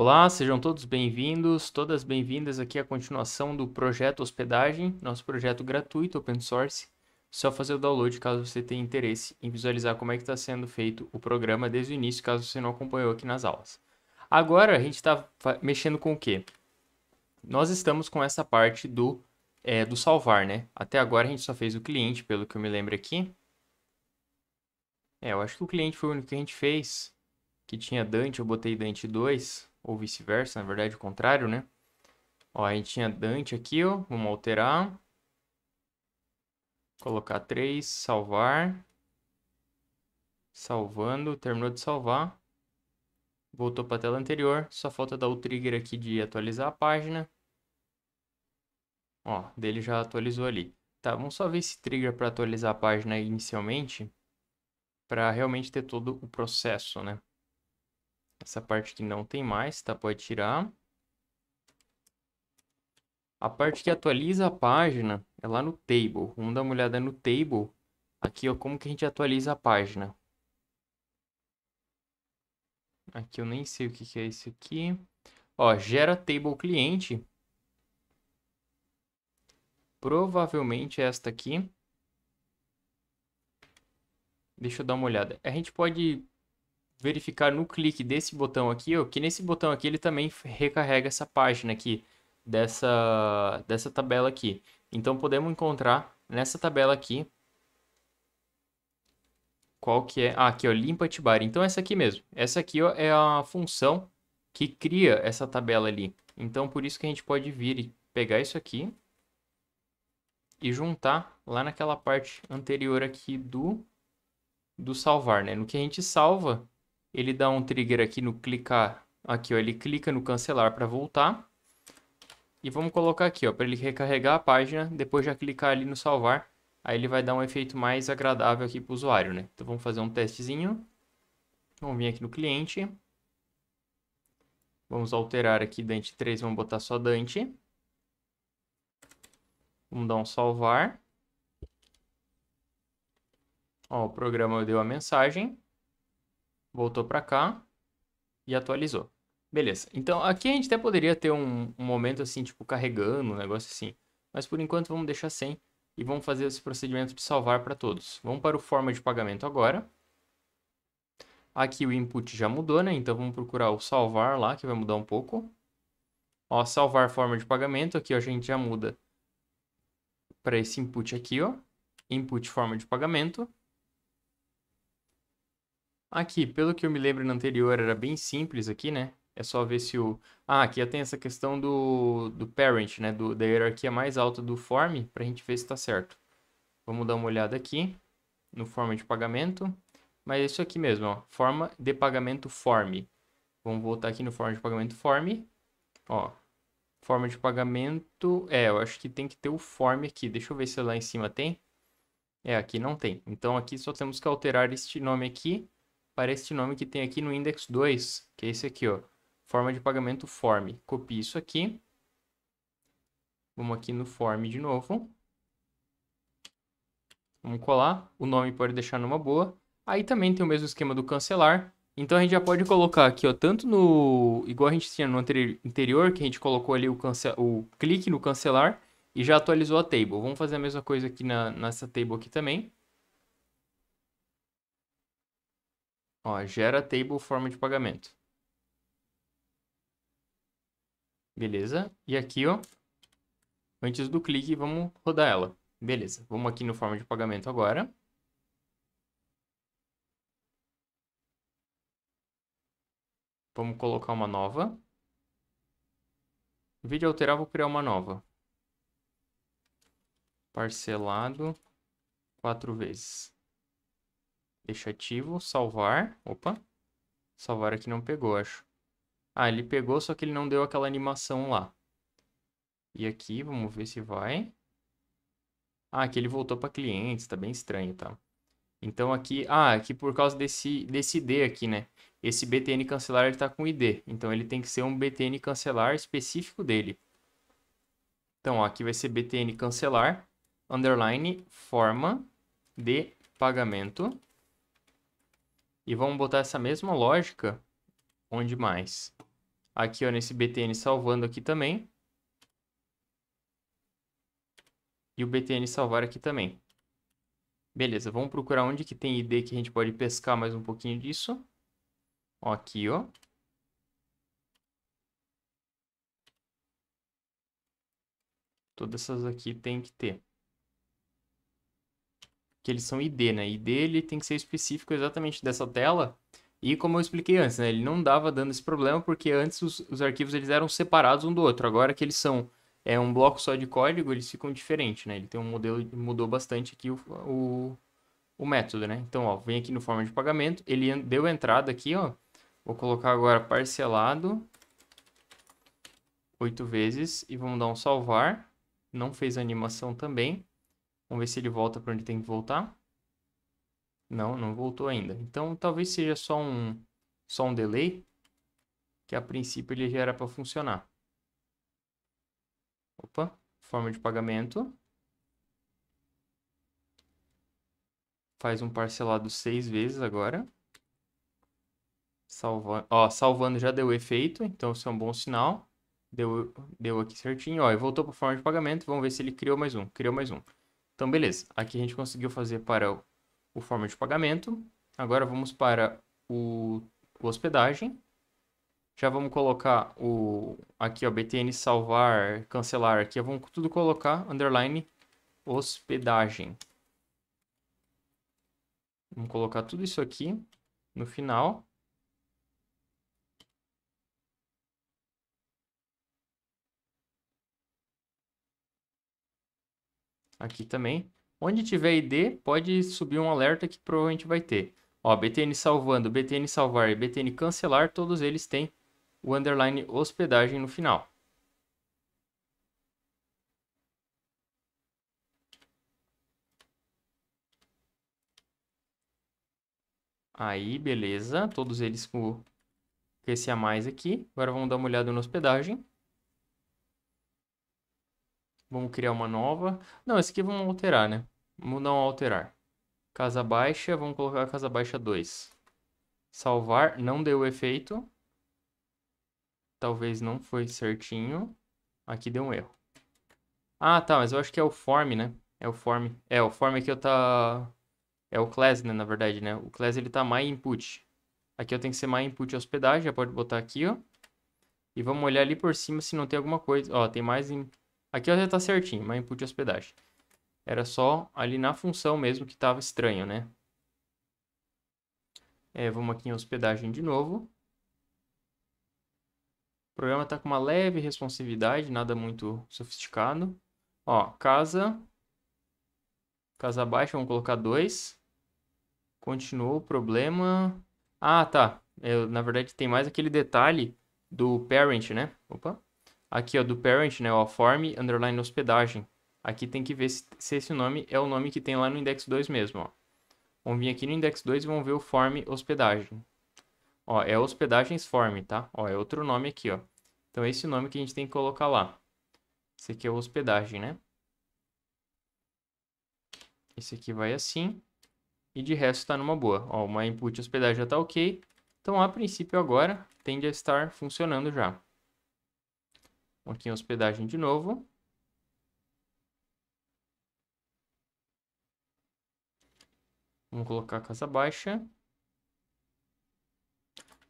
Olá, sejam todos bem-vindos, todas bem-vindas aqui à continuação do projeto Hospedagem, nosso projeto gratuito open source. Só fazer o download caso você tenha interesse em visualizar como é que está sendo feito o programa desde o início, caso você não acompanhou aqui nas aulas. Agora a gente está mexendo com o quê? Nós estamos com essa parte do, é, do salvar, né? Até agora a gente só fez o cliente, pelo que eu me lembro aqui. É, eu acho que o cliente foi o único que a gente fez, que tinha Dante, eu botei Dante 2 ou vice-versa, na verdade, o contrário, né? Ó, a gente tinha Dante aqui, ó, vamos alterar. Colocar 3, salvar. Salvando, terminou de salvar. Voltou para a tela anterior, só falta dar o trigger aqui de atualizar a página. Ó, dele já atualizou ali. Tá, vamos só ver esse trigger para atualizar a página inicialmente, para realmente ter todo o processo, né? Essa parte que não tem mais, tá? Pode tirar. A parte que atualiza a página é lá no table. Vamos dar uma olhada no table. Aqui, ó, como que a gente atualiza a página. Aqui eu nem sei o que, que é isso aqui. Ó, gera table cliente. Provavelmente é esta aqui. Deixa eu dar uma olhada. A gente pode verificar no clique desse botão aqui, ó, que nesse botão aqui ele também recarrega essa página aqui, dessa, dessa tabela aqui. Então podemos encontrar nessa tabela aqui, qual que é? Ah, aqui ó, limpa bar. Então essa aqui mesmo, essa aqui ó, é a função que cria essa tabela ali. Então por isso que a gente pode vir e pegar isso aqui e juntar lá naquela parte anterior aqui do do salvar, né? No que a gente salva, ele dá um trigger aqui no clicar, aqui ó, ele clica no cancelar para voltar. E vamos colocar aqui ó, para ele recarregar a página, depois já clicar ali no salvar, aí ele vai dar um efeito mais agradável aqui para o usuário, né? Então vamos fazer um testezinho. Vamos vir aqui no cliente. Vamos alterar aqui Dante 3, vamos botar só Dante. Vamos dar um salvar. Ó, o programa deu a mensagem voltou para cá e atualizou. Beleza. Então, aqui a gente até poderia ter um, um, momento assim, tipo, carregando, um negócio assim. Mas por enquanto vamos deixar sem e vamos fazer esse procedimento de salvar para todos. Vamos para o forma de pagamento agora. Aqui o input já mudou, né? Então vamos procurar o salvar lá, que vai mudar um pouco. Ó, salvar forma de pagamento. Aqui ó, a gente já muda para esse input aqui, ó. Input forma de pagamento. Aqui, pelo que eu me lembro no anterior, era bem simples aqui, né? É só ver se o... Ah, aqui já tem essa questão do, do parent, né? Do, da hierarquia mais alta do form, para a gente ver se está certo. Vamos dar uma olhada aqui no forma de pagamento. Mas é isso aqui mesmo, ó. Forma de pagamento form. Vamos voltar aqui no forma de pagamento form. Ó, forma de pagamento... É, eu acho que tem que ter o form aqui. Deixa eu ver se lá em cima tem. É, aqui não tem. Então, aqui só temos que alterar este nome aqui para este nome que tem aqui no index 2, que é esse aqui, ó, forma de pagamento form. copie isso aqui. Vamos aqui no form de novo. Vamos colar. O nome pode deixar numa boa. Aí também tem o mesmo esquema do cancelar. Então a gente já pode colocar aqui, ó, tanto no igual a gente tinha no anterior, que a gente colocou ali o, cance... o clique no cancelar e já atualizou a table. Vamos fazer a mesma coisa aqui na... nessa table aqui também. Ó, gera table forma de pagamento. Beleza. E aqui, ó, antes do clique, vamos rodar ela. Beleza. Vamos aqui no forma de pagamento agora. Vamos colocar uma nova. Vídeo alterar, vou criar uma nova. Parcelado quatro vezes. Deixa ativo, salvar. Opa. Salvar aqui não pegou, acho. Ah, ele pegou, só que ele não deu aquela animação lá. E aqui, vamos ver se vai. Ah, aqui ele voltou para clientes, tá bem estranho, tá? Então aqui, ah, aqui por causa desse, desse ID aqui, né? Esse BTN cancelar ele tá com ID, então ele tem que ser um BTN cancelar específico dele. Então ó, aqui vai ser BTN cancelar, underline, forma de pagamento. E vamos botar essa mesma lógica onde mais? Aqui, ó, nesse btn salvando aqui também. E o btn salvar aqui também. Beleza, vamos procurar onde que tem id que a gente pode pescar mais um pouquinho disso. Ó, aqui, ó. Todas essas aqui tem que ter que eles são ID, né? ID ele tem que ser específico exatamente dessa tela. E como eu expliquei antes, né? Ele não dava dando esse problema porque antes os, os arquivos eles eram separados um do outro. Agora que eles são é um bloco só de código, eles ficam diferentes, né? Ele tem um modelo, mudou bastante aqui o, o, o, método, né? Então, ó, vem aqui no forma de pagamento, ele deu entrada aqui, ó. Vou colocar agora parcelado oito vezes e vamos dar um salvar. Não fez animação também. Vamos ver se ele volta para onde tem que voltar. Não, não voltou ainda. Então, talvez seja só um, só um delay, que a princípio ele já era para funcionar. Opa, forma de pagamento. Faz um parcelado seis vezes agora. Salvando, ó, salvando já deu efeito, então isso é um bom sinal. Deu, deu aqui certinho, ó, e voltou para a forma de pagamento. Vamos ver se ele criou mais um. Criou mais um. Então, beleza. Aqui a gente conseguiu fazer para o forma de pagamento. Agora vamos para o, o hospedagem. Já vamos colocar o aqui, ó, btn salvar, cancelar aqui. Vamos tudo colocar underline hospedagem. Vamos colocar tudo isso aqui no final. aqui também. Onde tiver ID, pode subir um alerta que provavelmente vai ter. Ó, BTN salvando, BTN salvar e BTN cancelar, todos eles têm o underline hospedagem no final. Aí, beleza. Todos eles com esse a mais aqui. Agora vamos dar uma olhada na hospedagem. Vamos criar uma nova. Não, esse aqui vamos alterar, né? Vamos não alterar. Casa baixa, vamos colocar casa baixa 2. Salvar, não deu efeito. Talvez não foi certinho. Aqui deu um erro. Ah, tá, mas eu acho que é o form, né? É o form. É, o form aqui eu tá... É o class, né, na verdade, né? O class, ele tá my input. Aqui eu tenho que ser my input hospedagem, já pode botar aqui, ó. E vamos olhar ali por cima se não tem alguma coisa. Ó, tem mais Aqui já está certinho, mas input hospedagem. Era só ali na função mesmo que estava estranho, né? É, vamos aqui em hospedagem de novo. O programa está com uma leve responsividade, nada muito sofisticado. Ó, casa. Casa baixa, vamos colocar 2. Continuou o problema. Ah, tá. Eu, é, na verdade, tem mais aquele detalhe do parent, né? Opa. Aqui, ó, do parent, né, o form, underline hospedagem. Aqui tem que ver se, se esse nome é o nome que tem lá no index 2 mesmo, ó. Vamos vir aqui no index 2 e vamos ver o form hospedagem. Ó, é hospedagens form, tá? Ó, é outro nome aqui, ó. Então, esse nome que a gente tem que colocar lá. Esse aqui é o hospedagem, né? Esse aqui vai assim. E de resto está numa boa. Ó, o my input hospedagem já está ok. Então, a princípio, agora tende a estar funcionando já aqui em hospedagem de novo. Vamos colocar Casa Baixa.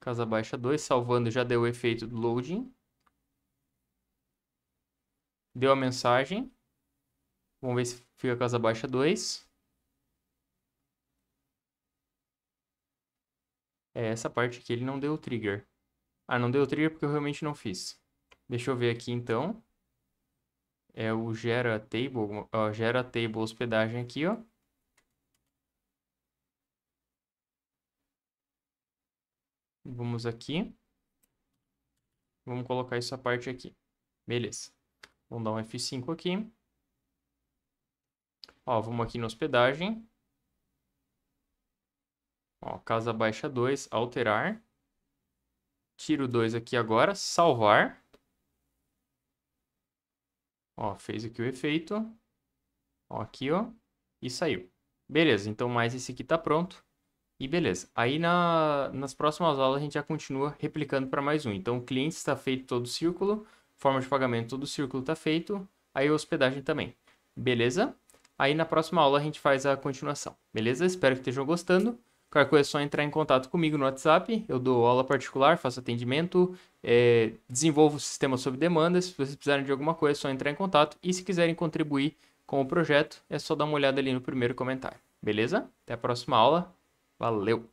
Casa Baixa 2, salvando já deu o efeito do loading. Deu a mensagem. Vamos ver se fica Casa Baixa 2. É essa parte aqui, ele não deu o trigger. Ah, não deu o trigger porque eu realmente não fiz. Deixa eu ver aqui então. É o gera table, ó, gera table hospedagem aqui, ó. Vamos aqui. Vamos colocar essa parte aqui. Beleza. Vamos dar um F5 aqui. Ó, vamos aqui na hospedagem. Ó, casa baixa 2, alterar. Tiro 2 aqui agora, salvar. Ó, fez aqui o efeito. Ó, aqui, ó. E saiu. Beleza, então mais esse aqui tá pronto. E beleza. Aí na, nas próximas aulas a gente já continua replicando para mais um. Então o cliente está feito todo o círculo, forma de pagamento todo o círculo está feito, aí hospedagem também. Beleza? Aí na próxima aula a gente faz a continuação. Beleza? Espero que estejam gostando. Qualquer coisa é só entrar em contato comigo no WhatsApp. Eu dou aula particular, faço atendimento, é, desenvolvo o sistema sob demanda. Se vocês precisarem de alguma coisa, é só entrar em contato. E se quiserem contribuir com o projeto, é só dar uma olhada ali no primeiro comentário. Beleza? Até a próxima aula. Valeu!